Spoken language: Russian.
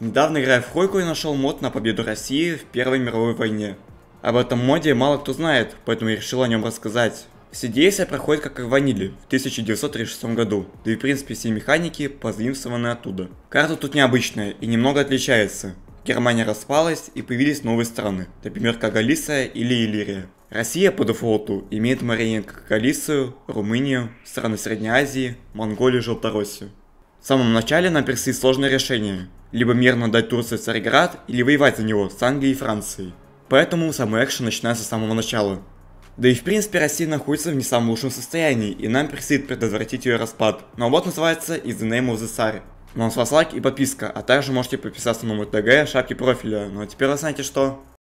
Недавно, играя в Хойку, я нашел мод на победу России в Первой мировой войне. Об этом моде мало кто знает, поэтому я решил о нем рассказать. Все действия проходят как и в Ваниле в 1936 году, да и в принципе все механики позаимствованы оттуда. Карта тут необычная и немного отличается. Германия распалась и появились новые страны, например, как Галисия или Иллирия. Россия по дефолту имеет морение как Галисию, Румынию, страны Средней Азии, Монголию и Желтороссию. В самом начале нам предстоит сложное решение либо мирно дать Турции Царьград, или воевать за него с Англией и Францией. Поэтому самый экшен начинается с самого начала. Да и в принципе Россия находится в не самом лучшем состоянии, и нам предстоит предотвратить ее распад. Но вот называется Is the Name of the Tsar. Но у нас вас лайк и подписка, а также можете подписаться на мой ТГ, шапки профиля. Ну а теперь вы знаете что?